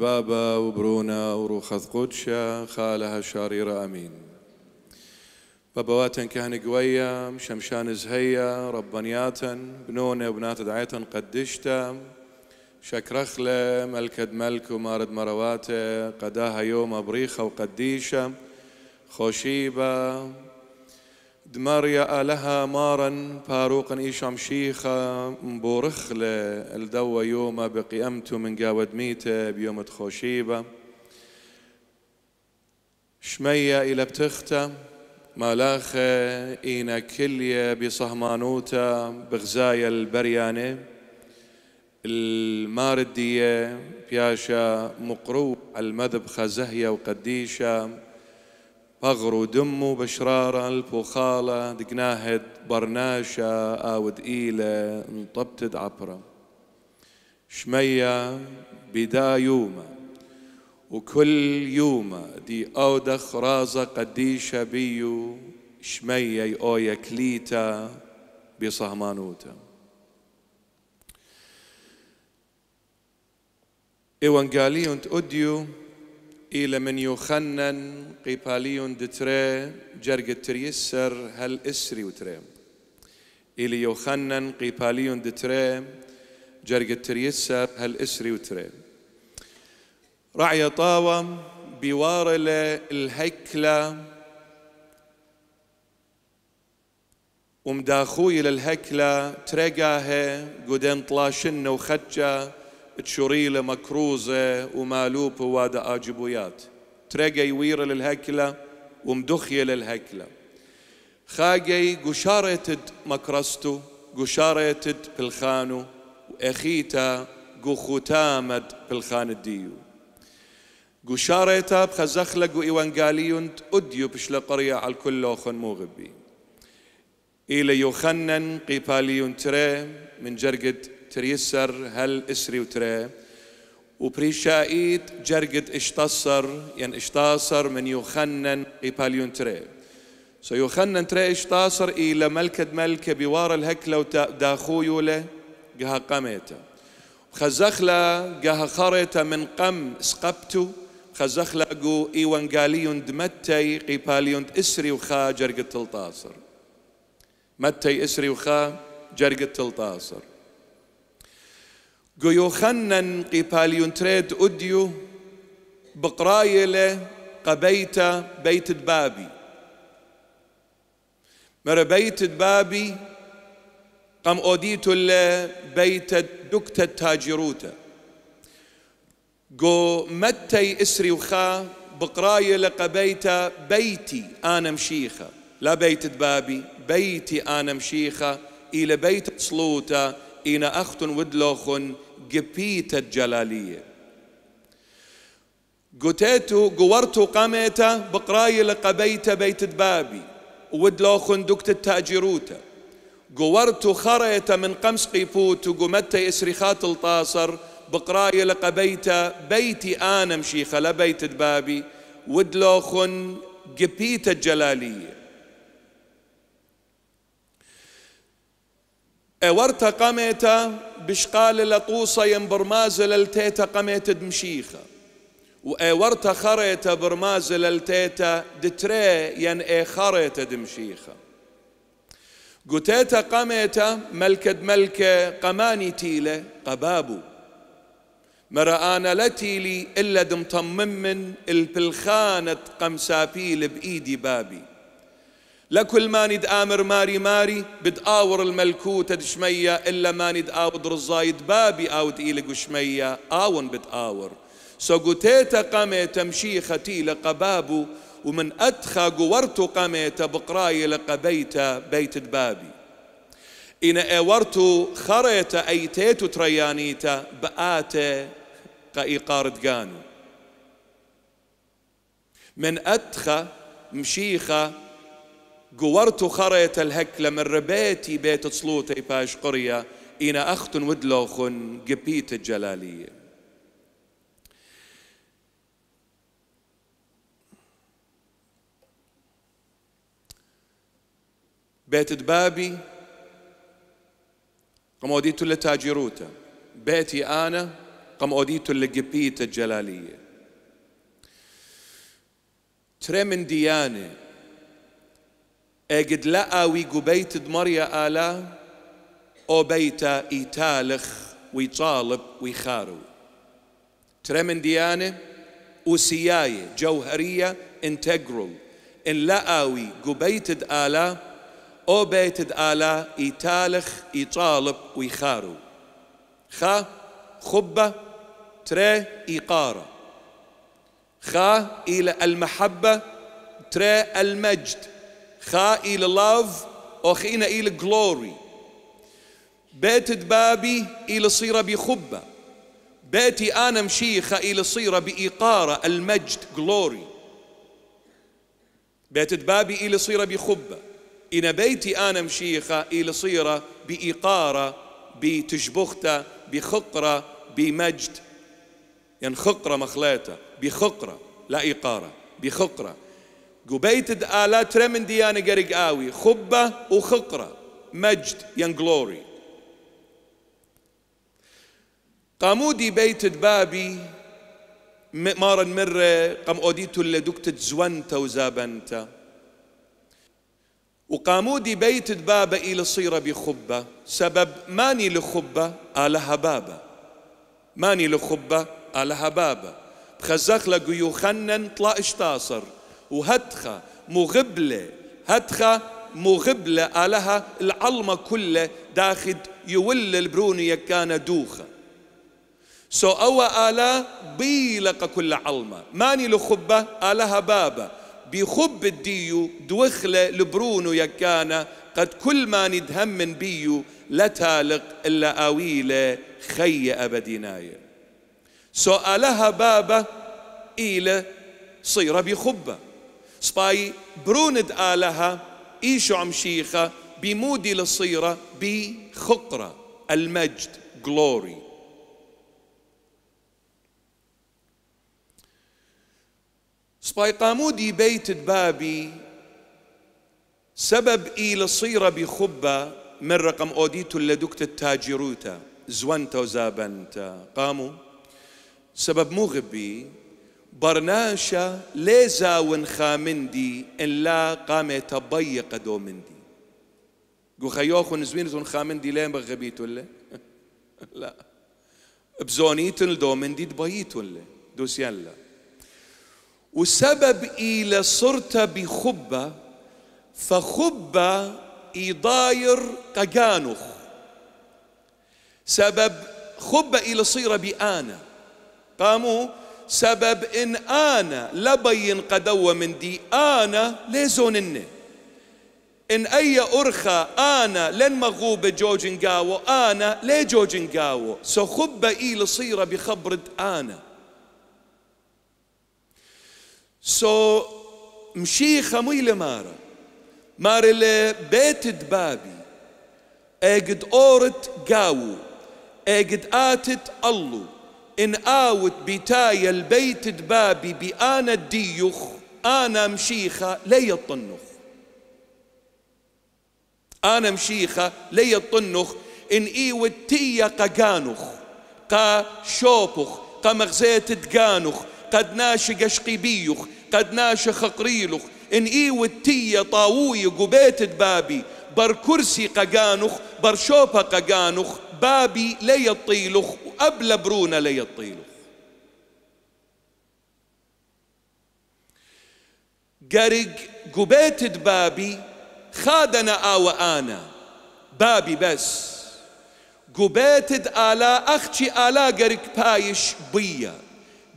بابا وبرونا وروخذ قوتشە خالها لە أمين بابواتن كهن قوية هەنگ زهية شەمشانز هەیە وبنات بنۆنێ قدشتا داەتەن قەدشتە، ملك مەلکەد مەلک و مارد مەرەواتێ قەدا هەیۆمە بریخە دماريا آلها مارا باروقا إيشام شيخة مبورخلة الدوا يوما بقيامته من قاود ميتة بيوم تخوشيبة شمية إلى بتختة مالاخة إينا كلية بصهمانوتا بغزايا البريانة الماردية بياشا مقروب المذبخة زهية وقديشة بغرو دمو بشرارة البخالة دقناهد برناشة آود إيلة انطبتد عبرة شمية بدا يوما وكل يوما دي أودخ رازة قديشة بيو شمية يؤيا كليتا بصهمانوتا إيوانجاليون تؤديو إلى من يخنن قبالي دتري جرق تريسر هل إسري وتري إلى يخنن قبالي دتري جرق تريسر هل إسري وتري رعي طاوة بوارل الهيكلة ومداخوي للهيكلة ترقاها قدين طلاشن وخجة تشوريلة مكروزة ومالوب وادا آجبويات ترقي ويرة للهكلة ومدخية للهكلة خاقي قشارتد مكرستو قشارتد بالخانو وأخيتا قخوتامد بالخان الديو قشارتا بخزخلق وإيوانقاليون تؤديو بشل قرية على الكل أخن مغبي إلى يخنن قيباليون تري من جرقد تريسر هل إسري وتري وبريشايت جرقد اشتصر ين اشتصر من يخنن ايباليون تري سو يخنن تري اشتصر إلى ملكد ملكة بوار الهكلة وداخو يولة قها قميتا خزخلا قها خريتا من قم سقبتو خزخلا قو إيوانقاليون دمتي قيباليون إسري وخا جرقد تلتاصر متي إسري وخا جرقد تلتاصر قيو خنن قبال ينتريد أديو بقرايلة قبيتة بيت بابي مر بيت بابي قم أوديتو بيت دكتة تاجروتا قو متي إسري وخا بقراية لقبيتة بيتي أنا مشيخة لا بيت بابي بيتي أنا مشيخة إلى بيت صلوتة إلى أخت ودلوخن قبيت الجلالية قتيتو قورتو قاميتا بقراي لقبيت بيت بابي ودلو خندقت التاجروتا قورتو خريتا من قمس قيفوت قمتا إسرخات الطاصر بقراي لقبيت بيتي أنا مشيخة لبيت بابي ودلو خن قبيت الجلاليه اورتا قاميتا بشقال لطوصة ين للتيتا قميت دمشيخة وإيورتا خريتا برماز للتيتا دتري ين إي خريتا دمشيخة قتيتا قميتا ملكد ملكة قماني تيلة قبابو مرآنا لتيلي إلا دمطمم من البلخانة قمسابيل بإيدي بابي لكل ما آمر ماري ماري بتآور الملكوتة دشمية إلا ما آود رزايد بابي آود إيلق وشمية آون بتآور سقوتيتا قامي تمشي ختي لقبابو ومن أدخى قورتو قامي تبقراي لقبيتا بيت بابي إن أورتو خريتا أيتيتو تريانيتا بآتا قإيقار دقانو من أدخى مشيخة قورتو خريت الهكل من ربيتي بيت تصلوتي باش قرية إنا أختن ودلوخن قبيت الجلالية بيت دبابي قم أوديتو لتاجروتا بيتي أنا قم أوديتو لقبيت الجلالية تري من ديانه اجد لقى بيت دمريا آلا او بيتا يتالخ ويطالب ويخارو ترمن ديانة وسياية جوهرية انتجرال ان لقاوي قبيت آلا او بيت آلا يتالخ يطالب ويخارو خا خبة تري إقارة خا إلى المحبة تري المجد خا إلى لاف أخينا إلى جلوري بيت بابي إلى صيرة بخبة بيتي أنا مشيخة إلى صيرة بإقارة المجد جلوري بيت بابي إلى صيرة بخبة إن بيتي أنا مشيخة إلى صيرة بإقارة بتشبخته بخقرة بمجد يعني خقرة مخلاتة بخقرة لا إقارة بخقرة قبيتد آلا ترمن ديانا قرق آوي خبة وخقرة مجد ين جلوري قامودي بيتد بابي مارا مرة قام أوديتو اللي دكت زونتا وزابنتا وقامودي بيتد بابا إلى صيرة بخبة سبب ماني لخبة آلها بابا ماني لخبة آلها بابا بخزخ لقيو خنن طلع اشتاصر وهدخة مغبلة هدخة مغبلة آلها العلمة كلها داخد يول البرونية كان دوخة سو أوا آلا بيلق كل علمة ماني لخبة آلها بابا بخب الديو دوخلة لبرونو يكانا قد كل ما ندهم من بيو لا تالق إلا آويلة خي أبديناية سؤالها بابا إيلة صير بخبه سباي بروند آلها إيشو عم شيخة بمودي لصيرة بخقرة المجد glory سباي قامودي بيت بابي سبب إي لصيرة بخبة من رقم أوديتو لدكت التاجروتا زونتا وزابنتا قاموا سبب مغبي غبي برناشا ليزا ونخامندي خامندي إلا قامت ضيق دومندي قو خيوخن زوينتون خامندي لين بغبيت ولا لا بزونيتن دومندي تبيت ولا دوسيان وسبب إلى صرت بخبة فخبة إضاير قجانخ سبب خبة إلى صير بآنا قاموا سبب إن أنا لبين قدوة من دي أنا ليزون إني إن أي أرخى أنا لن جوجن جوجنقاو أنا لي جوجنقاو سخب إي لصيرة بخبرد أنا سو مشيخة مي لمارة مار بيت دبابي اجد أورت قاو اجد آتت الله إن آوت بتاي البيت دبابي بأنا الديوخ أنا مشيخة لي الطنخ أنا مشيخة لي الطنخ إن إيوت تيا ققانخ قا شوبخ قا مغزيت دقانخ قد ناشق أشقيبيخ قد ناشخ قريلخ إن إيوت تيا طاوي قبيت دبابي بر كرسي ققانخ بر شوبة ققانخ بابي لي الطيلخ قبل برونا الطيل قرق قبيت بابي خادنا آوانا بابي بس قبيت آلا أختي آلا قرق بايش بيا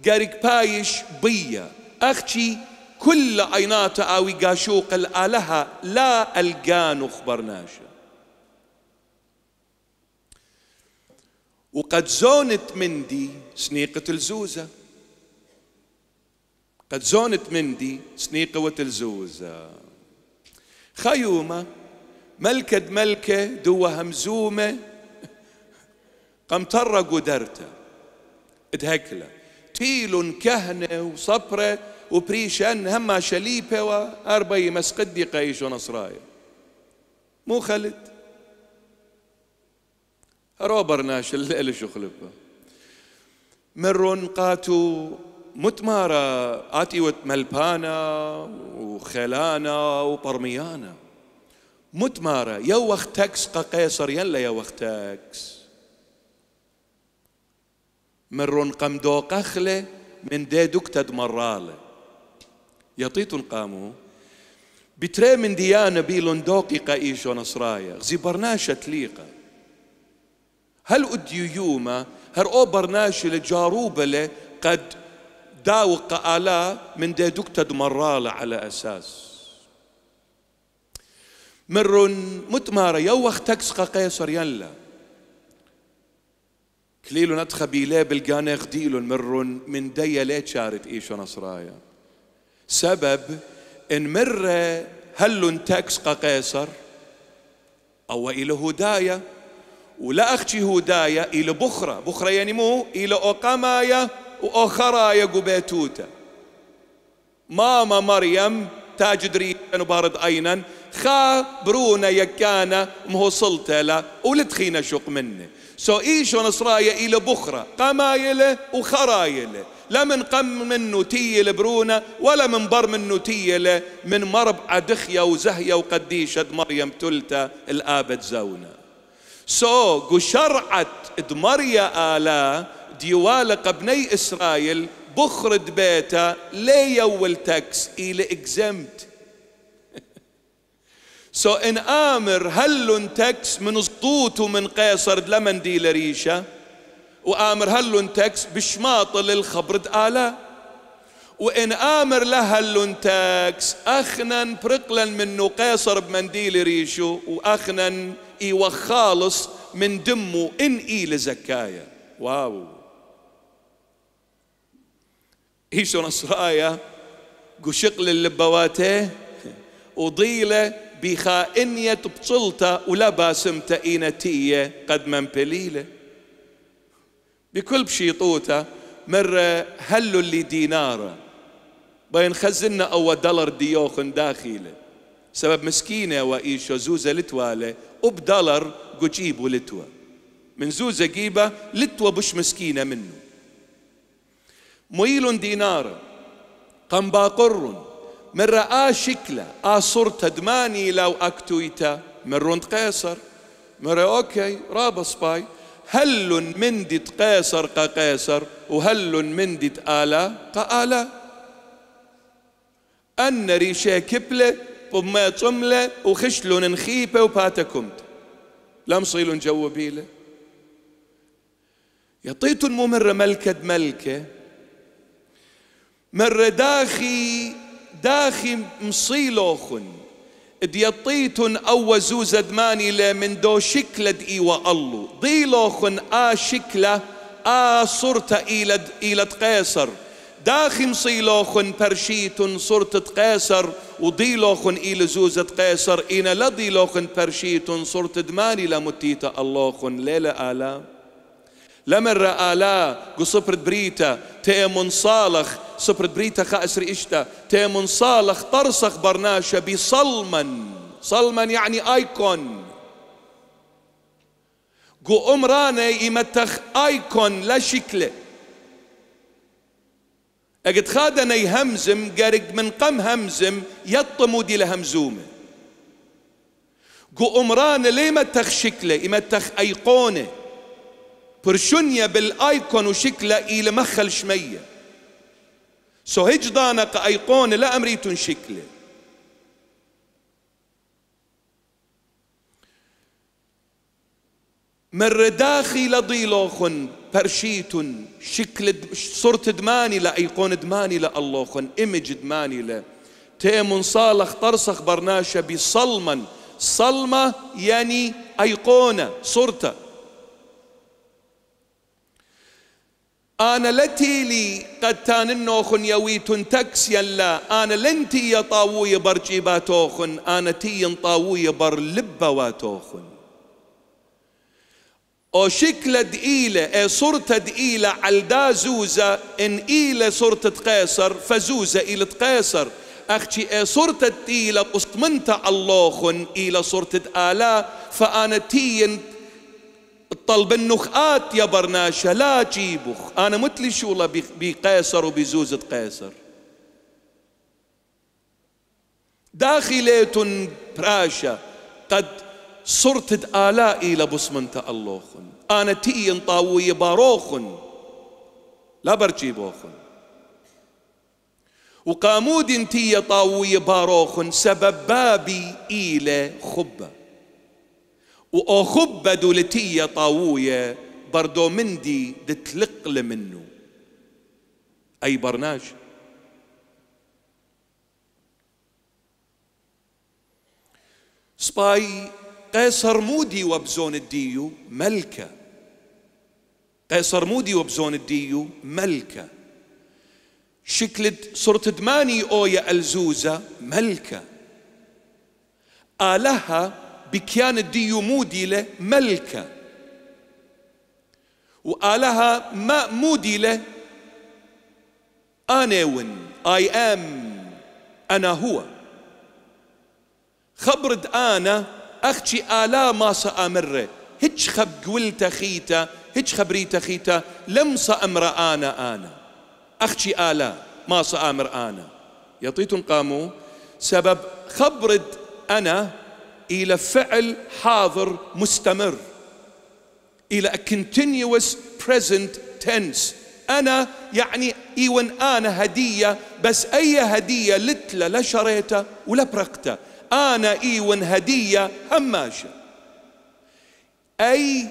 قرق بايش بيا أختي كل عينات آوي قاشوق الآلهة لا ألقان أخبرناشا وقد زونت مندي سنيقة الزوزة قد زونت مندي سنيقة وتلزوزة خيومة ملكة ملكة دوا همزومة قمطرة قدرته تهكله تيل كهنة وصبرة وبريشان هما شليبة وأربعي مسقدي قيش ونصرايا مو خلت روبر ناش الليل شو خلفه مرون قاتو متمارة آتي ملبانا وخلانا وبرميانا متمارة يا وقتكس قيصر يلا يا وقتكس مرون قمدو قخلة من ديدوك مرالة يطيتون قامو بتري من ديانا بيلون دوقي قائشو نصرايا زي برناشة تليقه هل يوما هر او برناشل لجاروبلي قد داوق آلا من دي دكتد مرالة على أساس مرن متمارة يوخ تكسق قيصر يلا كليلو ندخ بيلي بالقانة غديلون مرن من دي لي شارت إيشو نصرايا سبب إن مرة هلون تكسق قيصر أو إلهو هدايا ولا اختي هدايا إلى بخرة بخرة يعني مو إلى أقمايا يا قبيتوتا ماما مريم تاجد ريان وبارد أينا خا برونا يكانا مهوصلتا لا ولدخينا شق منه سو إيشو نصرايا إلى بخرة قمايلة وخرايلة لا من قم من نوتية لبرونة ولا من بر من نوتية من مرب دخيا وزهيا وقديشة مريم تلتا الآبد زونه سو شرعت دمريا آلا ديوالا قبني إسرائيل بخرد بيتا لي يول تاكس إلى إكزمت سو إن آمر هلون تاكس من سطوت ومن قيصر لمن دي لريشة وآمر هلون تاكس بشماطل الخبرد آلا وإن آمر لها اللونتاكس أخنا برقلا منه قيصر بمنديل ريشه وأخنا وخالص من دمه إن إي لزكايا واو إيشو نصرايا قشق للبواته وضيله بخائنية بطلته ولا باسمته إينتية قد من بليله بكل بشيطوته مرة هلوا اللي ديناره بين خزنا أو دولار ديوخن داخله سبب مسكينة وإيشو زوزة لتوالي دولار قجيب لتوى من زوزة جيبة لتوى بش مسكينة منه ميل دينار قنباقر من رأى شكلة آصر دماني لو أكتويتا من روند قيصر مرة أوكي رابص باي هل من دي قيصر قيصر وهل من دي آلا قآلا أن ريشة كبلة بما تملة وخشلون نخيبة وباتكمت لا مصيلون جو بيله مو مرة ملكة ملكة مر داخي داخي مصيلوخن اد يطيتن او زوزة دماني من دو شكلة ايوة الله ضيلوخن آ شكلة آ صرت إيلد إيلد قيصر داخي مصيلوخن برشيت صرت قيصر لوخن إلى زوزة قيصر إنا لوخن برشيتن صرت دماني لمتيتا اللوخن ليلة آلا لمرة آلا قصبرت بريتا تيمون صالخ صبرت بريتا خائس رئيشتا تيمون صالخ طرسخ برناشا بصلما صلما يعني ايكون قو امراني يمتخ ايكون لا شكله اجد خادنا يهمزم قرق من قم همزم يطمو دي لهمزومه قو امران ليه ما تخشكله ما تخ ايقونه برشنيا بالايكون وشكله الى مخل شميه سو دانق ايقونه لا امريتون شكله من رداخي لضيلوخن برشيت شكل صورة دماني لا ايقون دماني لا اللوخن ايمج دماني لا تيمون صالخ طرسخ برناشة بصلما صلمة يعني ايقونة صورته أنا لتي لي قد تان النوخن يويت تكس يلا أنا لنتي يطاوي بر برجيباتوخن أنا تي طاوي بر لبواتوخن او شكله دقيلة اي صورته دقيلة دا زوزة ان إيلة صورة قيصر فزوزة إيلة قيصر أختي اي صورته دقيلة قصمنت الله إيلة صورة آلا فأنا تين طلب النخآت يا برناشة لا جيبوخ أنا متلي شو بقيصر وبزوزة قيصر داخلية براشة قد صرت آلائي لبسمنت اللوخن أنا تي طاوي باروخن لا برجي بوخن وقامود تي طاوي باروخن سبب بابي إيلة خبة وأخبة دولتي طاوية بردو مندي دتلق منه أي برناج سباي قيصر مودي وبزون الديو ملكة قيصر مودي وبزون الديو ملكة شكلت صرت دماني أويا الزوزة ملكة آلها بكيان الديو موديلة ملكة وآلها ما موديلة أنا ون اي ام انا هو خبرد انا أختي آلا ما سأمره هج خب قولت خيتا هج خبري خيتا لم سأمر أنا أنا أختي آلا ما سأمر أنا يطيتن قاموا سبب خبرد أنا إلى فعل حاضر مستمر إلى a continuous present tense أنا يعني إيوان أنا هدية بس أي هدية لتلا لا شريتها ولا برقتها أنا إيون هدية هماشة أي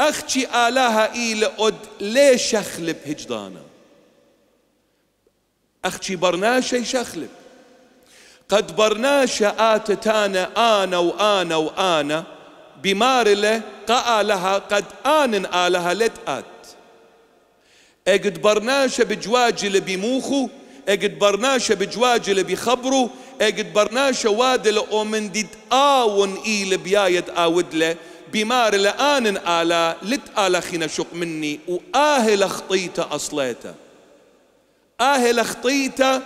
أختي آلاها إي لأد ليش أخلب هجدانا أختي برناشة يشخلب قد برناشة آتتانا آنا وآنا وآنا بمارلة قالها قد آن آلها لتآت اجد برناشة بجواجل بموخو اجد برناشة بجواجل بخبرو اجد برناشة وادل اومن دي تآون إيل بيايد آودله بمار لآن آلا لت الا خينا شق مني وآهل خطيته أصليته آهل خطيته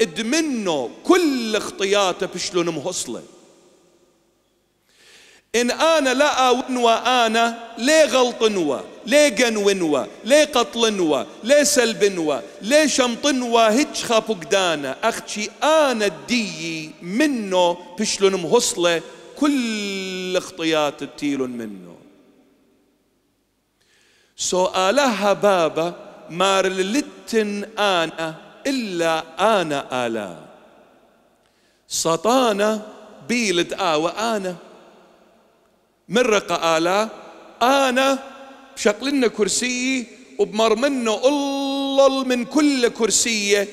ادمنه كل خطياته بشلون مهصله إن أنا لا أونوى أنا ليه غلطنوى ليه قنونوى ليه قتلنوى ليه سلبنوى ليه شمطنوى هج خافو قدانا أختي أنا الدي منه بشلون مهصلة كل اخطيات تيلون منه سؤالها بابا مار للتن أنا إلا أنا آلا سطانا بيلت آوى أنا مرة آلة أنا بشقلنا كرسيي كرسي وبمر منه الله من كل كرسية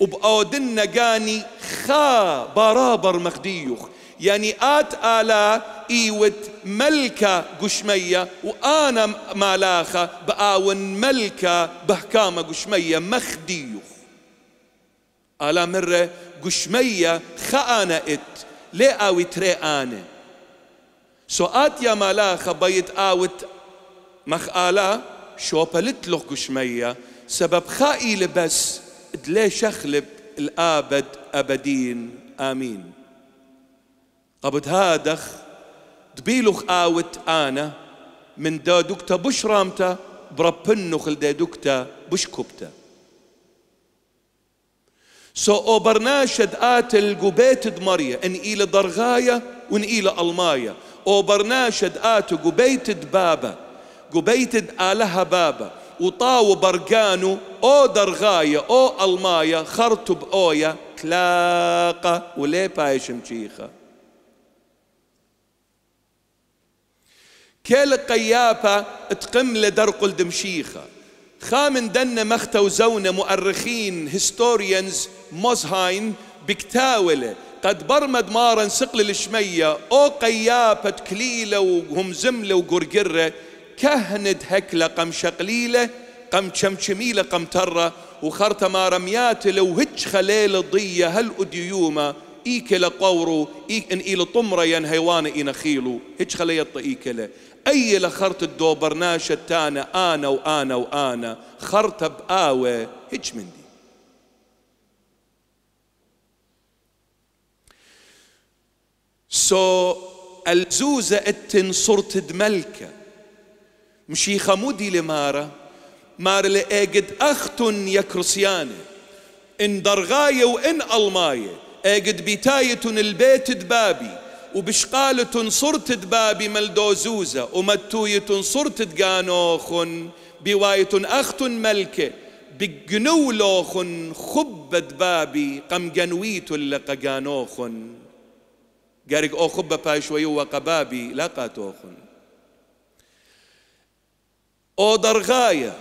وبأودنا قاني خا برابر مخديوخ يعني آت آلا إيوت ملكة قشمية وأنا مالاخة بآون ملكة بهكامة قشمية مخديوخ آلا مرة قشمية إت ليه آوي تري آنه سوات يا مالا خبيت آوت مخآلا شوبلت لغ قشمية سبب خائي لبس ليش أخلب الآبد أبدين آمين قبد هادخ دبيلوخ آوت آنا من دا دكتا دادوكتا بشرامتا بربنوخ لدادوكتا كبتا سو او برناشد آتل قبيت دمريا ان إلى درغاية وان إلى ألمايا وبرناشد آتو قبيتد بابا قبيتد آلها بابا وطاو برقانو او درغاية او المايا خرطب اويا كلاقة وليه بايش مشيخة كيل قيابة تقم لدرق الدمشيخة خامن دن مختو زونة مؤرخين هيستوريانز موزهاين بكتاولة قد برمد مارا سقل الشمية أو قيابة كليلة وهم زملة وقرقرة كهند هكلة قم شقليلة قم شمشميلة قم ترة ما رميات لو وهج خليل ضية هل أديوما إيكلة قورو إيك إن إيل طمرة ين هيوانة إي نخيلو هج خليل إيكلة أي لخرت الدوبرناشة تانا أنا وأنا وأنا خرطة بآوة هج من سو الزوزة اتن صرت دملكة مشي خمودي لمارة مار لأجد أختن يا كرسيانة إن درغاية وإن ألماية أجد بتاية البيت دبابي وبشقالة صرت دبابي ملدو زوزة ومتوية صرت دقانوخن بواية أخت ملكة بجنولوخن خبة دبابي قم جنويت اللقانوخن گەرگ ئۆخب بە پایشوەی و وەقەبابی لا قاتوخن ئۆ دەرغایە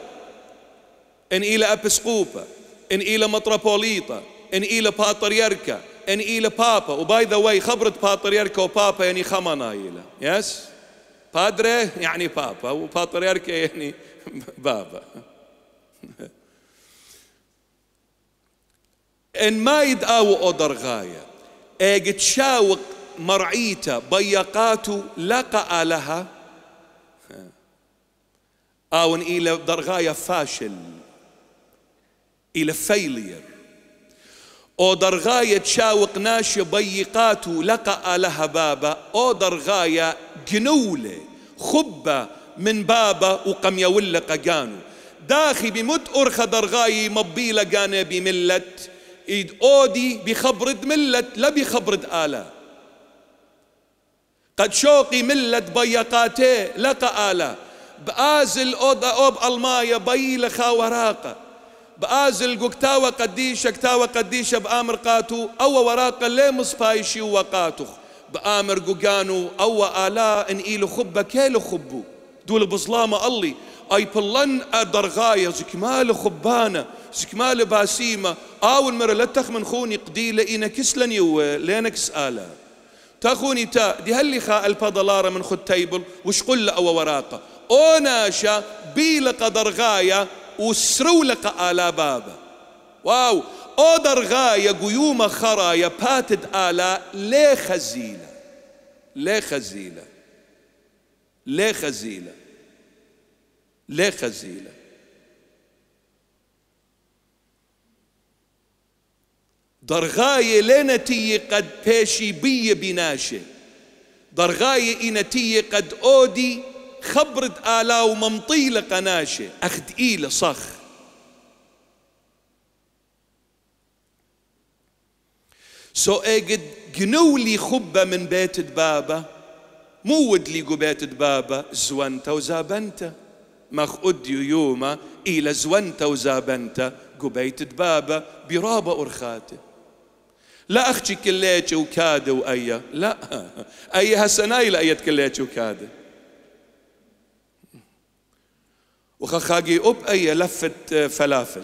إن إلى أبسقوبة إن إلى متروبوليطة إن إلى باترياركا إن إلى بابا وباي ذا واي خبرة باترياركا وبابا يعني الى يس بادري يعني بابا وباتريركة يعني بابا إن ما او أودر غاية اجتشاوق مرعيت بيقات لقى لها آون إلى درغاية فاشل إلى فيلير او درغاية شاوق ناش بيقات لقى لها بابا او درغاية جنولة خبة من بابا وقم يولى قانو داخي بمت أرخى درغاي مبيلة قانا بملت إيد أودي بخبرد ملت لا بخبرد آلات قد شوقي ملت بيقاتي لقى آلا بآزل أوب أوب ألمايا بي لخا وراقة بآزل قكتا قديشة كتاوة قديشة بآمر قاتو أو وراقة لي مصفايشي وقاتو بآمر قوقانو أو آلا إن إيلو خبة كيلو خبو دول بظلامة الله اي بلن غاية زكمال خبانة زكمال باسيمة اول مرة لا تخمن خوني قديلة إنا كسلن يو لينكس آلا تاخوني تا دي هاللي الفضلاره من خد تيبل وش قل أو وراقة اوناشا بيلق درغايا لقى آلا بابا واو او درغايا قيوم خرايا باتد آلا لي خزيلة لي خزيلة لي خزيلة لي خزيلة ضرغاية لنتي قد بيشي بي بناشي ضرغاية إنتي قد أودي خبرت آلا وممطيل قناشي أخد إيل صخ سو أجد جنولي خبة من بيت بابا مو ودلي بيت بابا زوانتا وزابنتا مخ يوما إلى زوانتا وزابنتا قبيت بابا برابة أرخاته لا اختي كليتش وكاده وأيا لا أي هسناي لأيت كليتش وكاده وخخاقي أب اي لفة آه، فلافل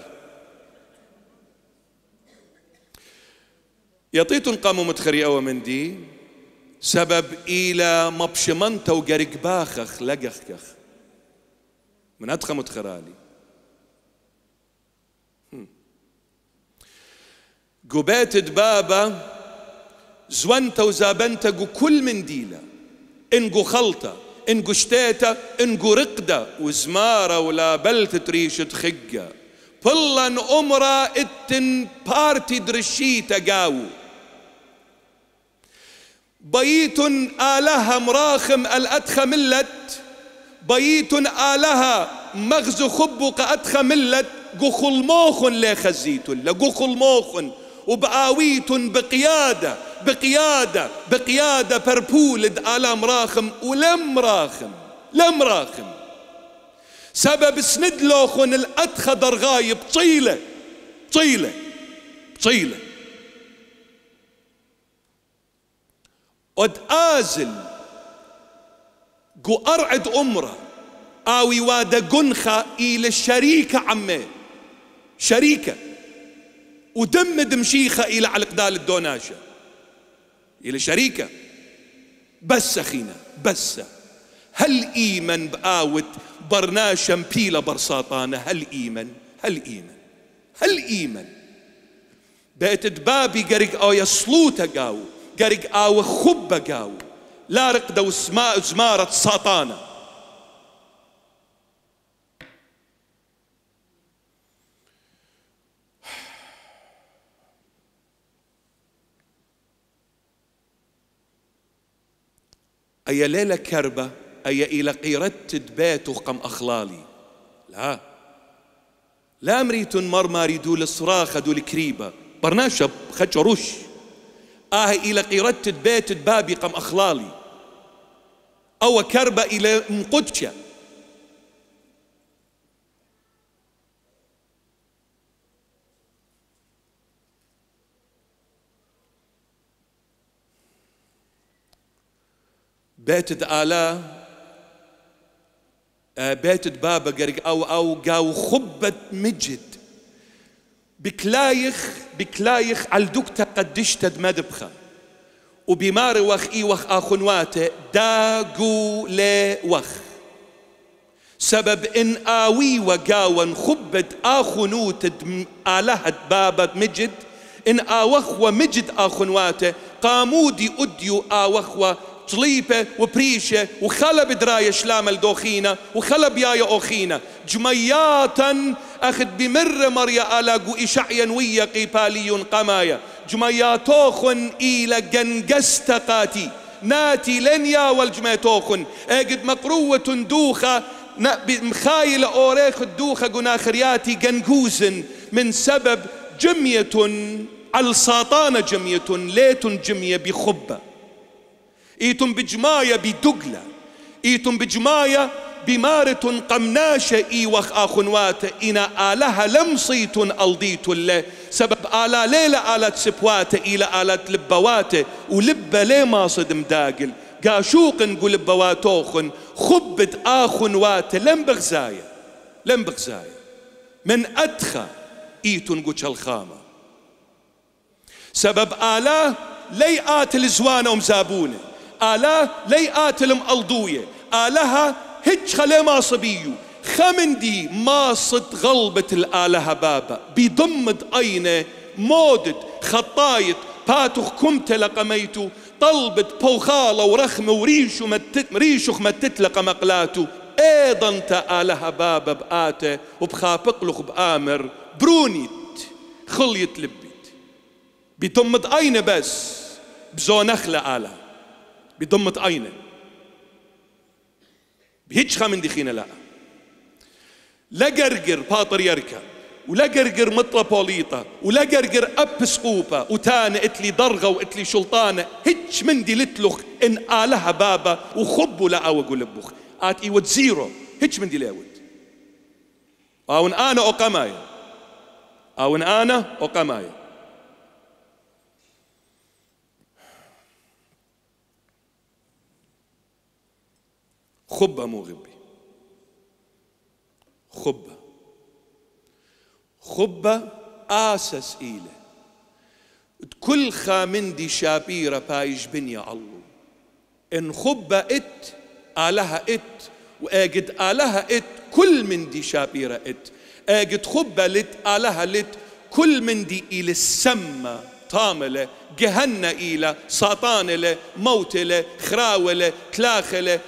يطيت قاموا متخري أو دي سبب إلى مبشمنته وقرق باخخ لقخخ من أدخى متخرالي قبيت دبابة زونتا وزابنتا قو كل من ديلا انقو خلطة انقو شتيتة انقو رقدة وزمارة ولا بلت تريش تخقة بلن أمرا اتن بارتي درشيتا قاو بيت آلها مراخم الأدخ ملت بيت آلها مغز خبق أدخ ملت قو خلموخن لي خزيتن لقو موخن وبعاويت بقيادة بقيادة بقيادة بربول آلام راخم ولم راخم لم راخم سبب سند لوخن الأتخدر غايب طيلة طيلة طيلة قد آزل قو أرعد أمره آوي وادا قنخة إلى الشريكة عمي شريكة ودمد مشيخة إلى على قدال الدوناشة إلى شريكة بس أخينا بس هل إيمن بآوت برناشا مبيلة برساطانة هل إيمن هل إيمن هل إيمن بيت دبابي قرق أو آية يسلوتا قاو قرق آو خبة قاو لا رقدة وزمارة ساطانه أيا ليلة كربة أيا إلى قيرتد بيت وقم أخلالي لا لا مريتن مرماري دول صراخة دول كريبة برناشة خجروش آه إلى قيرتد بيت بابي قم أخلالي أو كربة إلى مقدشة بيت ئالا آه، بيت بابا قرق أو أو قاو خبة مجد بكلايخ بكلايخ الدكتة قدش مدبخة وبمار وخ اي وخ اخنواته داقو لي وخ سبب ان اوي وقاون خبت تدم الهت بابا مجد ان اوخ ومجد اخنواته قامودي اديو اوخ طليبة وبريشة وخلب دراية شلام الدوخينة وخلب يا أخينا جمياتا أخذ بمر مريا ألاق إشعيا ويا قيبالي قمايا جمياتوخ إلى جنجستقاتي ناتي لن يا والجمياتوخ أجد مقروة دوخة مخايل أوريخ الدوخة قناخرياتي جنجوز من سبب جمية على الساطانة جمية ليت جمية بخبة ايتم بجماية بدقلة ايتم بجماية بمارة قمناشة وخ اخنوات انا آلها لم صيت الضيت له سبب آلا ليلة آلات سبوات الى آلات لبوات ولب لي ما صدم داقل قاشوق نقول بواتوخن خبد آخن وات لم بغزاية لم بغزاية من أدخى إيتون قوش الخامة سبب آلا آت الزوانة ومزابونه الا لي آتلم ألضوية آلها هج خلي ما صبيو دي ما صد غلبة الآلها بابا بضمد أينة مودد خطايت باتخ كمت لقميتو طلبت بوخالة ورخم وريشو متت ريشخ متت لقمقلاتو ايضا تآلها بابا بآته وبخافقلخ بآمر برونيت خليت لبيت بتمد أين بس بزون أخلى آلها بضمة عينه بهيج خامن دخينة لا لا قرقر باطر يركا ولا قرقر مطرة ولا قرقر أب سقوبة وتانا اتلي درغة واتلي شلطانة هج مندي لتلخ إن آلها بابا وخبوا لا أوقل بخ آت إيود زيرو هج مندي لأود أو أنا أقمايا أو أنا أقمايا خبة مو خبة خبة آسس إيله كل خامندي شابيرة بايش بنيا الله إن خبة إت آلها إت وأجد آلها إت كل من دي شابيرة إت أجد خبة لت آلها لت كل من دي إلى السمة طاملة جهنة إلى ساطان له موت له خراو له تلاخ له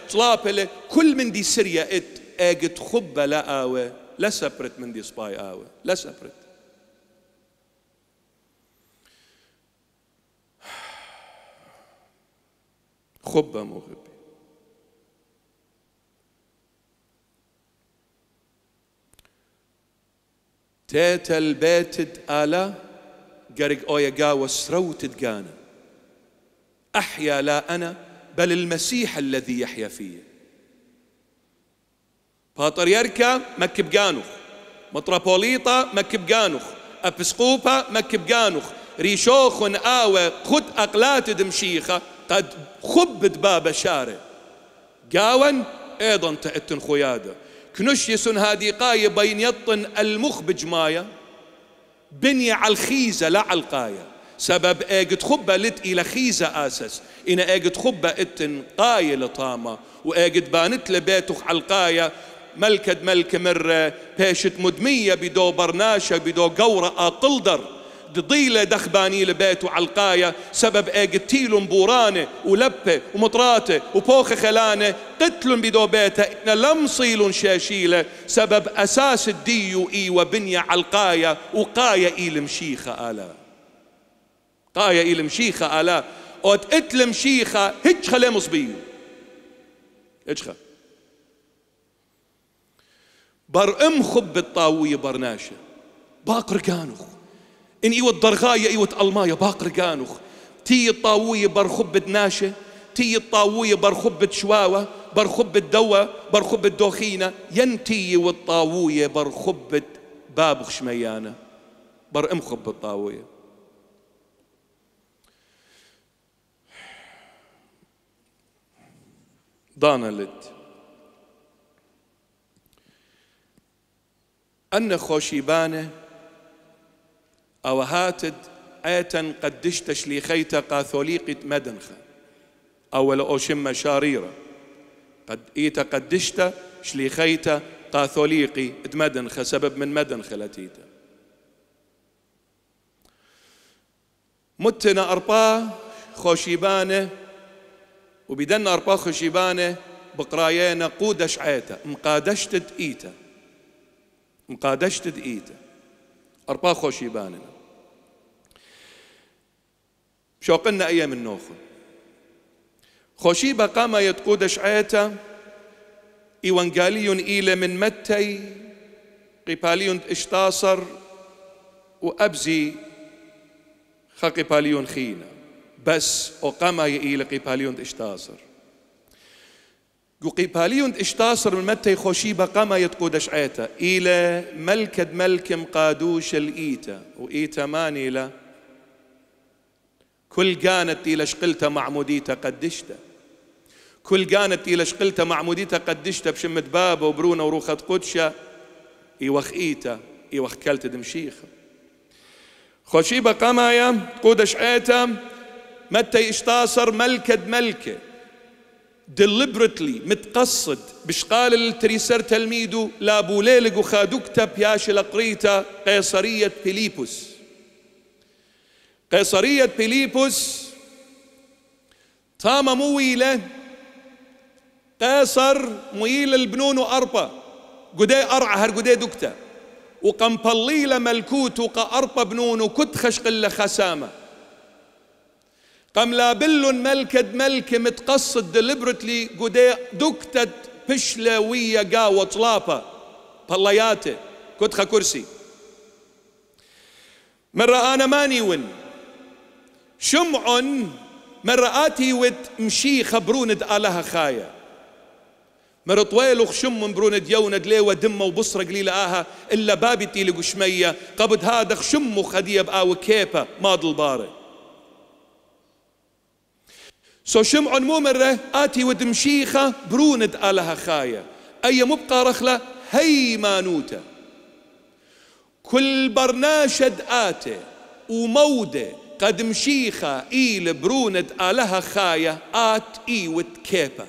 له كل من دي سريا ات اجت خبة لا آوة لا سبرت من دي سباي آوة لا سبرت خبة مغب تيت البيت آلا قرق أويا آه قاوة سروت تقانا أحيا لا أنا بل المسيح الذي يحيا فيه يركا مكب قانوخ مترابوليطا مكب قانوخ أبسقوبا مكب قانوخ ريشوخ آوى خد أقلات دمشيخة قد خبت باب شارع قاون أيضا تأتن خيادة كنش يسن هادي قاية بين يطن المخ بجمايه بنية على الخيزة لا على القاية سبب اجت خبة لت إلى خيزة أسس إن اجت خبة اتن قاية لطامة واجت بانت لبيتخ على القاية ملكد ملك مرة بيشت مدمية بدو برناشة بدو قورة أطلدر ضيلة دخباني لبيت وعلقاية سبب اقتيل بورانة ولبة ومطراتة وبوخة خلانة قتل بدو بيته إن لم صيل شاشيلة سبب أساس الديو إي وبنية علقاية وقاية إي لمشيخة آلا قاية إي لمشيخة آلا قتل اتلم هج خلي لي هج هجخة بر ام خب الطاوية برناشة باقر خو إن إيوة الضرغاية إيوة ألمايا باقر قانوخ تي الطاوية برخب ناشة تي الطاوية برخب شواوة برخب الدوة برخب دوخينة ينتي والطاوية برخب بابخ شميانة بر امخب الطاوية دانالد أن خوشيبانه او هاتد ايتن قدشت شليخيتا قاثوليقت مدنخة او لأوشم شاريرة قد ايت قدشت شليخيت قاثوليقي مدنخة سبب من مدنخة لتيتا متنا أربا خوشيبانة وبدنا أربا خوشيبانة بقرايانا قودش عيتا مقادشت إيتا مقادشت إيتا أربا خوشيبانة شوقنا ايام النوخن خوشيبا قام يتقود شعيتا إيوانجالي إيلة من متي قبالي اشتاصر وأبزي خقبالي خينا بس وقام إيلة قبالي اشتاصر قبالي اشتاصر من متي خوشي قام يتقود شعيتا الى ملكد ملكم قادوش الإيتا وإيتا مانيلا كل كانت إلى شقلته معموديته قدشته كل كانت إلى شقلته معموديته قدشته بشمة بابه وبرونه وروخة قدشه يوخ إيتا يوخ كلت دمشيخه خوشيبة قمايا قودش عيته متى يشتاصر ملكد ملكه deliberately متقصد بشقال التريسر تلميدو لابو ليلق وخادوكتا بياش لقريتا قيصرية فيليبوس قيصرية بيليبوس تام مويلة قيصر مويل البنون أربا قدي هر قدي دكتا وقمبليلة ملكوت وقأربا بنون وكت خشقلة خسامة قم لابلن ملكد ملكة متقصد دليبرتلي قدي دكتة بشلة ويا قاوة طلابة بلياتي كتخة كرسي مرة أنا ماني ون شمعٌ مرآتي ود مشي خبروند آلها خايا مر طويل وخشم بروند يوند ليه ودم وبصرة قليلة آها إلا بابي تيلي قشمية قبد هذا خشم خدية بقى وكيبة ضل الباري سو شمعٌ مو مرة آتي ود مشيخة بروند آلها خايا أي مبقى رخلة هي مانوتة كل برناشد آتي وموده قد مشيخة إيل لبروند آلها خاية آت إيوت كيبة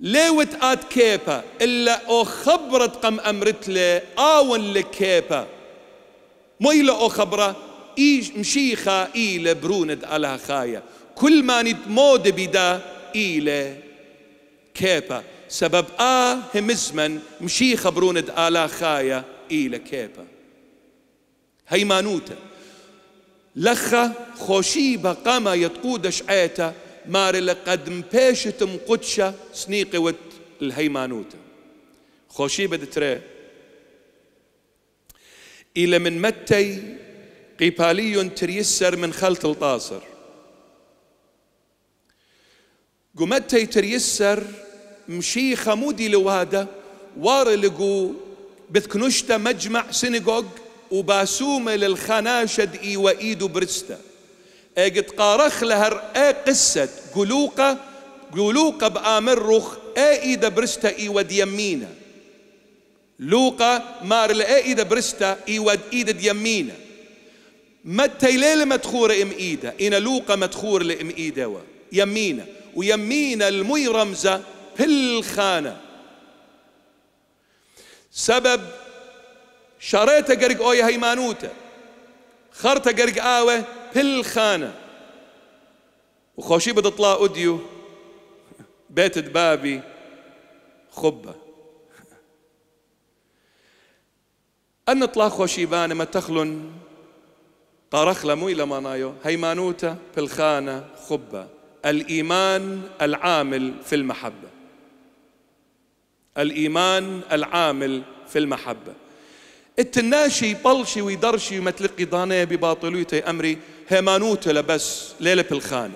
ليوت آت كيبة إلا أو خبرت قم أمرت لي آون لكيبة إلا أو خبرة إيش مشيخة إيل لبروند آلها خاية كل ما نتمود بدا إيل كيبة سبب آ همزمن مشيخة بروند آلها خاية إيل كيبة هيمانوته لخا خوشي بقاما يتقودش عيته مار لقد مبيشتم قدشة سنيقي وت الهيمانوتة خوشيبة دتري إلى من متي قبالي تريسر من خلط الطاصر قمتي تريسر مشي خمودي لوادة وار لقو بثكنشتا مجمع سينيغوغ وباسومة للخناشد إي وإيد برستا اجت قارخ لهر اي قسة قلوقة قلوقة بآمر رخ اي إيد برستا إي ود يمينا لوقا مار لآ إيد برستا إي ود إيد يمينا متى ليلة مدخورة إم إيدا إنا لوقا مدخور لإم إيدا يمينا ويمينا المي رمزة في الخانة سبب شەڕێتە قرق ئۆی هەیمانوتە خەرتە گەرگ ئاوە پلخانە و خۆشی بدەڵا ئودی و بێتت بابی خبە ئەن تڵا خۆشیبانەمە تەخلون طرخ لەمووی لە مانایۆ هەیمانوتە پلخانە خبة الإيمان العامل في المحبة الإيمان العامل في المحبة التناشي يطلشي ويدرشي وما تلقي ضانه بباطلويته امري هيمانوته لبس ليله بالخانه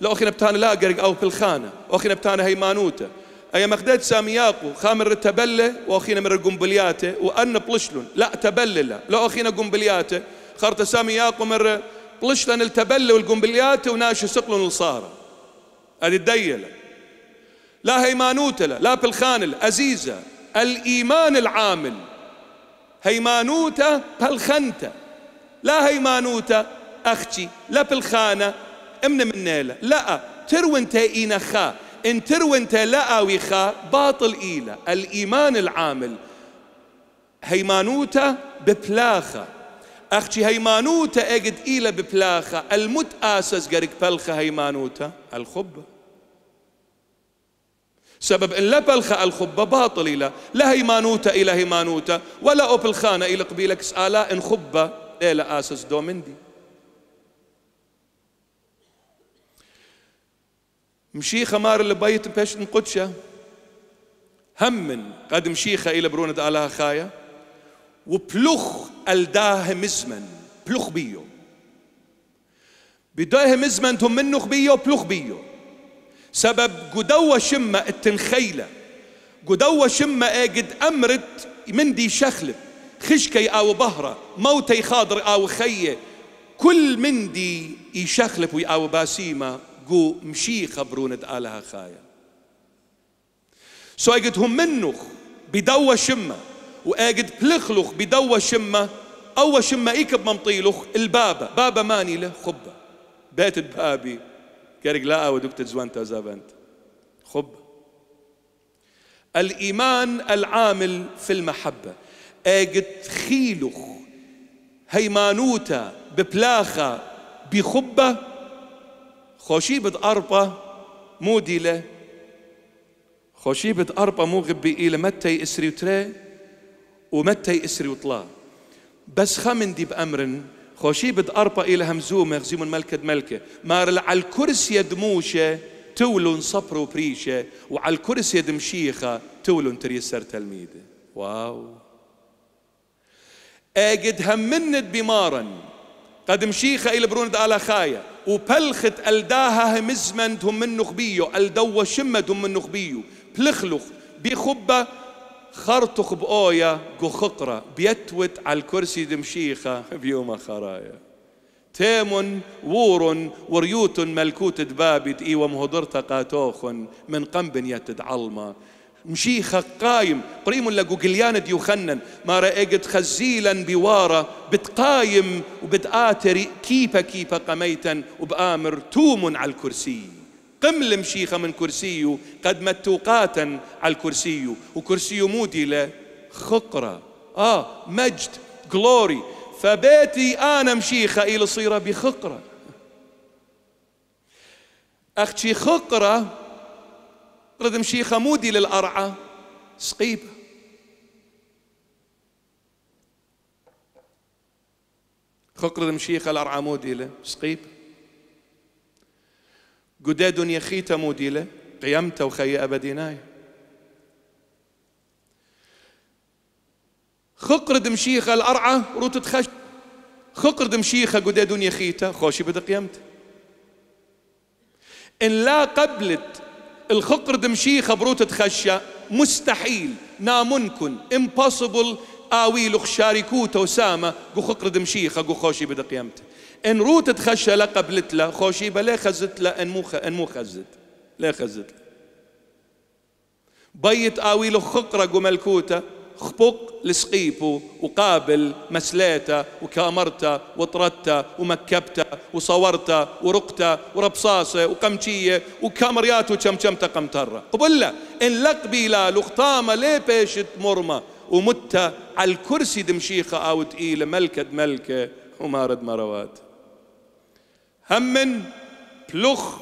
لو اخي نبتان لا قرق او بالخانه أخي نبتان هيمانوته اي مخدات سامياقو خامر تبله واخينا من قنبلياته وان بلشلون لا تبلله لو اخينا قنبلياته خرت سامياقو من بلشلن التبله والقنبلياته وناشي سقلن الصاره هذه الديله لا هيمانوتله لا بالخانل أزيزة الايمان العامل هيمانوتة بلخنتة لا هيمانوتة أختي لا بلخانة امن نيلة لا انت إينا خا إن لا لأوي خا باطل ايلا الإيمان العامل هيمانوتة ببلاخة أختي هيمانوتة أجد ايلا ببلاخة المتآسس قرق بلخة هيمانوتة الخبة سبب إن لا بلخة الخبة باطل إلى لا هيمانوتة إلى هيمانوتة ولا أوبل خانة إلى قبيلك سآلا إن خبة إيه إلى آسس دومندي مشي خمار البيت بيش قدشة هم قد مشيخة إلى برونة آلها خايا وبلوخ الداه مزمن بلوخ بيو بداه مزمن تم منوخ بيو بلوخ بيو سبب جدوة شمة التنخيلة جدوة شمة اجد امرت مندي شخلب خشكي او بهرة موتي خاضر او خيه كل مندي يشخلب ويقاو باسيما جو مشي خبرون دقالها خايا سو اجد هم منوخ بدوا شمة واجد بلخلوخ بدوا شمة أول شمة إيكب ممطيلخ البابا بابا ماني له خبة بيت البابي كارك لا ودكت زوانتا تازافنت خب الإيمان العامل في المحبة أجت هي هيمانوتا ببلاخة بخبة خوشيبة أربة موديلة خوشيبة أربة مو غبي إلى متى يسري وتري ومتى يسري وطلا بس خمن دي بأمرن خوشيبة أربا إلى همزومة غزيم ملكة ملكة مار على الكرسي دموشة تولون صبر وبريشة وعلى الكرسي دمشيخة تولون تريسر تلميذة واو أجد همنت بمارا قد مشيخة إلى بروند على خايا وبلخت ألداها همزمن هم من نخبيو ألدوا شمة هم من نخبيو بلخلخ بخبة خرطق بأويا جو خقرة بيتوت على الكرسي دمشيخة بيوم خرايا تيم وور وريوت ملكوت دبابت إيوة مهضرتا قاتوخن من يتد علما مشيخة قايم قريم لقو قليان ديوخنن ما رأيقت خزيلا بوارة بتقايم وبتآتري كيفا كيفا قميتا وبآمر توم على الكرسي قم لمشيخة من كرسيه قد متوقاتا على الكرسي وكرسيه مودي له خقرة آه مجد جلوري فبيتي أنا مشيخة إلى صيرة بخقرة أختي خقرة رد مشيخة مودي للأرعى سقيبة خقرة مشيخة الأرعى مودي له سقيبة جداد يخيت موديلة قيمت وخي أبديناي خقر دمشيخة الأرعى روت تخش خقر دمشيخة جداد يخيت خوشي بدي قيمت إن لا قبلت الخقر دمشيخة بروت تخشى مستحيل نامنكن impossible آوي لخشاري كوتا وسامة جو خقر دمشيخة جو خوشي بدي قيمته ان روت تخشى لا قبلت له خوشيبة لا خزت لا ان مو ان مو خزت لا خزت بيت آوي له خقره وملكوته خبق لسقيبه وقابل مسليته وكامرته وطردته ومكبته وصورته ورقته وربصاصه وقمشيه وكامرياته وشمشمته قمتره قبل له ان لق بلال وخطامه ليه بيشت مرمى ومته على الكرسي دمشيخه او تقيله ملكه ملكه ومارد مروات هم بلخ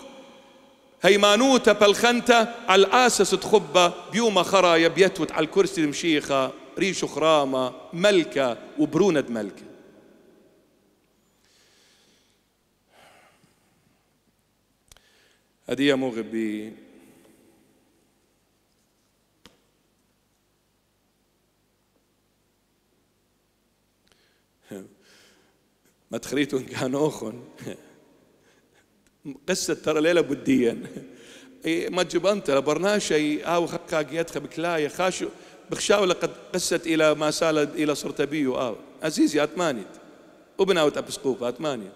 هيمانوتا بلخنتا على الاساس تخبى بيوما خرا يبيتوت على الكرسي المشيخة ريشو خرامة ملكة وبروند ملكة يا مغبي ما تخريتون كان أخن قصة ترى ليلة بديا ما تجيب أنت برناه أو أو خكاقيتك بكلاية خاشو بخشاو لقد قست إلى ما سالت إلى صرت بيو أو عزيزي أتمانيت وبنا أبسقوف أتمانيت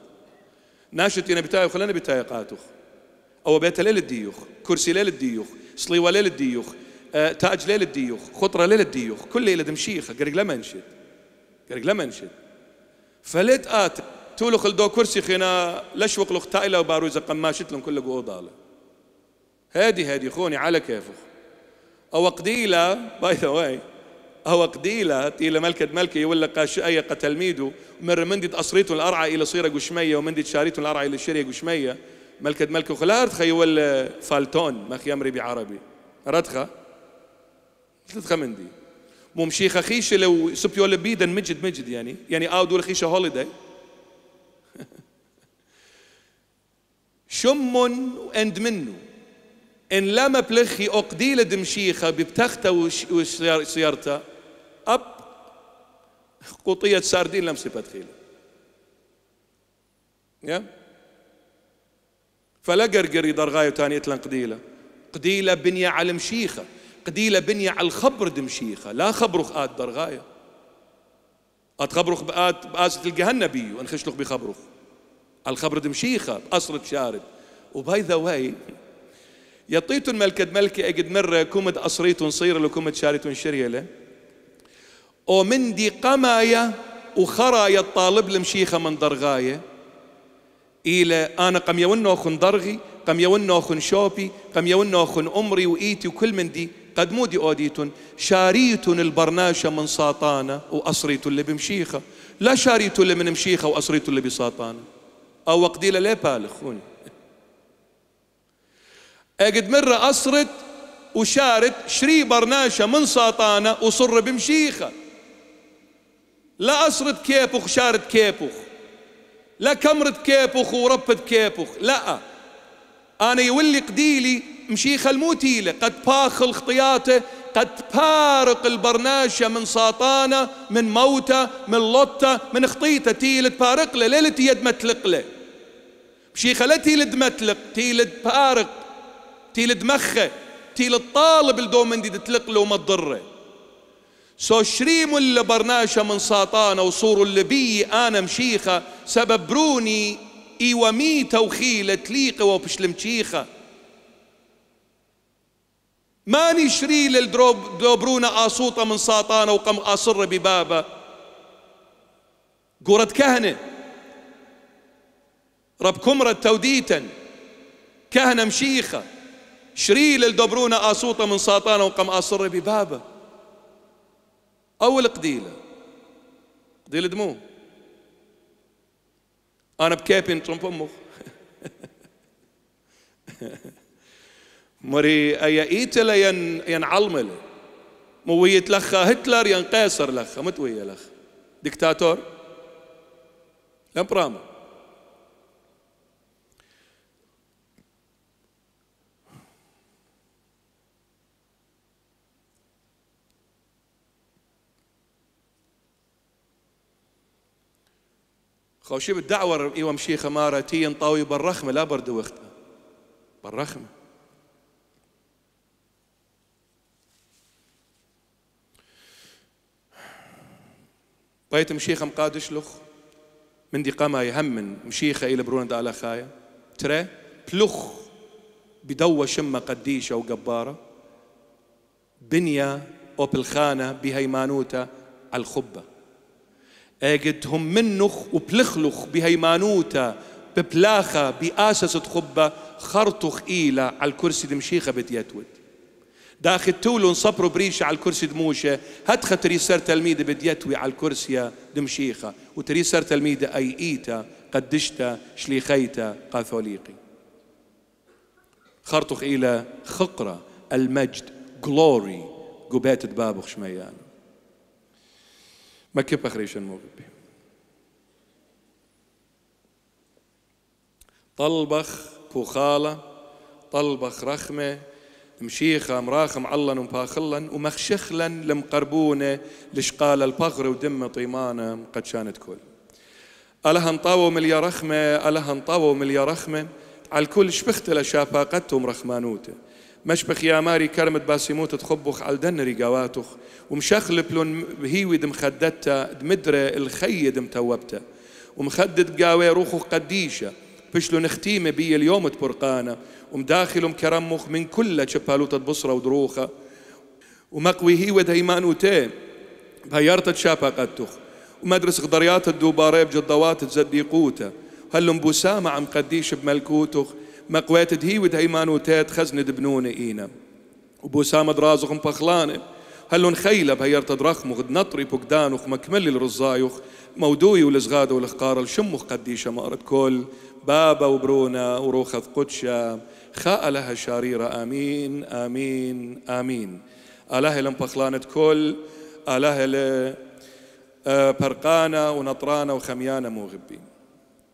ناشت إنا خلنا بتايا قاتوخ أو بيت ليل الديوخ كرسي ليل الديوخ صليوة ليل الديوخ آه تاج ليل الديوخ خطرة ليل الديوخ كل ليلة دمشيخة قرق قريق قرق نشد فليت آتك تولخ الدو كرسي خينا لشوق لوخ تايلا وباروزة قماشت لهم كل قوضالة هادي هادي خوني على كيفو أو قديلة باي ذا واي أو قديلة تيلا ملكة ملكة يولى قاش أي قتلميدو مر مندي أصريتو الأرعى إلى صيرة قشمية ومندي تشاريتو الأرعى إلى شرية قشمية ملكة ملكة خلار يولا فالتون ما خيامري بعربي ردخة ردخة مندي ممشيخة خيشة لو سبيول بيدا مجد مجد يعني يعني او دول خيشة هوليداي شم وأند منه إن لما بلخي أقديل دمشيخة ببتختة وسيارته أب قطية ساردين لمسي خيلة. يا فلا قرقري درغاية تاني يتلن قديلة قديلة بنية على مشيخة قديلة بنية على الخبر دمشيخة لا خبرخ آت درغاية آت خبرخ بآت بآسة بيو وانخشلخ بخبرخ الخبر مشيخة قصر تشارد وباي ذا واي طيتون ملكد ملكي اجد مرة كومد أصريتون صير لكومد شاريتون شريلة ومن دي قمايا وخرايا الطالب لمشيخة من درغاية إلى أنا قم يونو أخن درغي قم يونو أخن شوبي قم يونو أخن أمري وإيتي وكل من دي قد مودي أوديتون شاريتون البرناشة من ساطانة وأصريتون اللي بمشيخة لا شاريتون اللي من مشيخة وأصريتون اللي بساطانة او وقديلة ليه بالخوني اجد مرة أسرت وشارت شري برناشة من ساطانة وصر بمشيخة لا أسرت كيبخ شارت كيبخ لا كمرت كيبخ وربت كيبخ لا أنا يولي قديلي مشيخة الموتيلة قد باخ الخطياته قد بارق البرناشة من ساطانة من موتة من لطة من خطيته تيلة تبارق له ليلة يد متلق له بشيخة لا تيلد متلق تيلد بارق تيلد مخه تيلد طالب الدوم دي تتلق له ما تضره سو شريم اللي برناشة من ساطانة وصور اللي بي أنا مشيخة سبب بروني إي إيوة وميتة وخيلة تليقة وبشلم شيخة ماني شري للدروب دوبرونا آسوطة من ساطانة وقم أصر ببابا قرد كهنة رب كمرة توديتا كهنة مشيخة شريل الدبرونة آسوطة من ساطانة وقم أصر ببابه أول قديلة قديلة دموه أنا بكيبين ترمب أمه مري أيا إيتلا ين ينعلمل مو يتلخى هتلر ين قيصر لخ متوية ويا لخ دكتاتور لمبرامه شو بالدعوة إيوا مشيخة مارة تين طاوي بالرخمة لا برد وقتها بالرخمة بيت طيب مشيخة مقادش لخ من دي قامة يهمن مشيخة إلى برونة دالا خايا ترى بلخ بدوة شمة قديشة وقبارة بنية أو بالخانة بهيمانوتة على الخبه هم منخ وبلخلخ بهيمانوتا ببلاخة بآسس تخبة خرطخ إيلة على الكرسي دمشيخة بديتود داخل تولو نصبرو بريشة على الكرسي دموشة هدخة تريسر تلميذة بديتوي على الكرسي دمشيخة وتريسر تلميذة أي إيتا قدشتا شليخيتا قاثوليقي خرطخ إلى خقرة المجد جلوري قبات بابخ شميان مکه پخریشن مو بی طلبخ بوخالة طلبخ رخمة مشيخة مراخم علن ومباخلن ومخشخلن لمقربونة لشقال البغر ودم طيمانة قد شانت كل ألها انطاوه مليا رخمة ألها انطاوه مليا رخمة على الكل شبخت لشافاقتهم رخمانوته مشبخ يا ماري كرمت باسيموت تخبخ على دن ريقواتخ ومشخلب لون هيود مخددتا دمدرة الخيد متوبتا ومخدد قاوي روخو قديشة بشلون ختيمة بي اليوم تبرقانا ومداخل كرمخ من كل شبالوطة بصرة ودروخة ومقوي هيود هيمان وتي بهيارتة شابا قدتخ ومدرس غدريات الدوباري بجضوات تزديقوتا هلم بوسامة عم قديش بملكوتخ مقويت هيود هيمان وتيت خزنة دبنونة إينا وبوسامد رازخم مبخلانة هلون خيلة بهيرت درخم وغد نطري بقدانوخ مكمل الرزايوخ مودوي ولزغادة ولخقارة الشمخ قديشة مارد كل بابا وبرونا وروخة قدشة خاء لها شريرة آمين آمين آمين آله لمبخلانة كل آله آه، برقانة ونطرانة وخميانة مغبين